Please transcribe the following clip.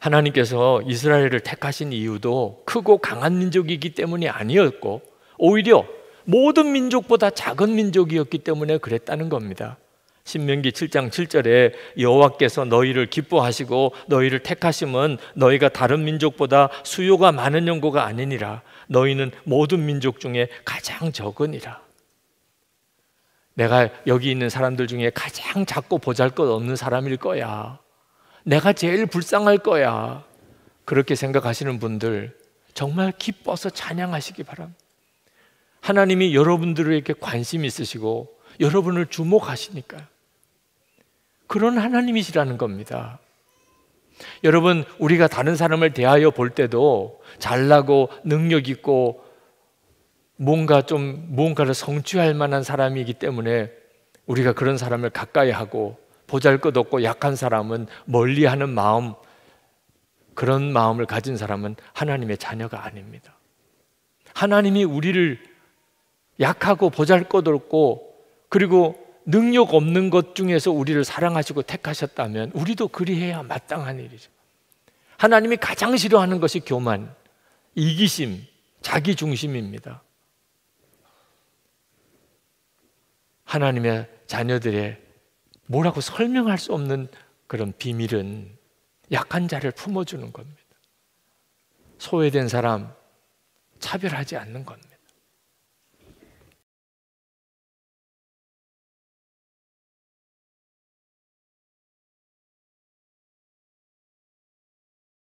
하나님께서 이스라엘을 택하신 이유도 크고 강한 민족이기 때문이 아니었고 오히려 모든 민족보다 작은 민족이었기 때문에 그랬다는 겁니다. 신명기 7장 7절에 여호와께서 너희를 기뻐하시고 너희를 택하심은 너희가 다른 민족보다 수요가 많은 연고가 아니니라 너희는 모든 민족 중에 가장 적으니라. 내가 여기 있는 사람들 중에 가장 작고 보잘것없는 사람일 거야. 내가 제일 불쌍할 거야. 그렇게 생각하시는 분들 정말 기뻐서 찬양하시기 바랍니다. 하나님이 여러분들에게 관심 있으시고 여러분을 주목하시니까 그런 하나님이시라는 겁니다. 여러분, 우리가 다른 사람을 대하여 볼 때도 잘나고 능력 있고 뭔가 좀무가를 성취할 만한 사람이기 때문에 우리가 그런 사람을 가까이 하고 보잘것없고 약한 사람은 멀리하는 마음 그런 마음을 가진 사람은 하나님의 자녀가 아닙니다. 하나님이 우리를 약하고 보잘것없고 그리고 능력 없는 것 중에서 우리를 사랑하시고 택하셨다면 우리도 그리해야 마땅한 일이죠. 하나님이 가장 싫어하는 것이 교만, 이기심, 자기 중심입니다. 하나님의 자녀들의 뭐라고 설명할 수 없는 그런 비밀은 약한 자를 품어주는 겁니다. 소외된 사람 차별하지 않는 겁니다.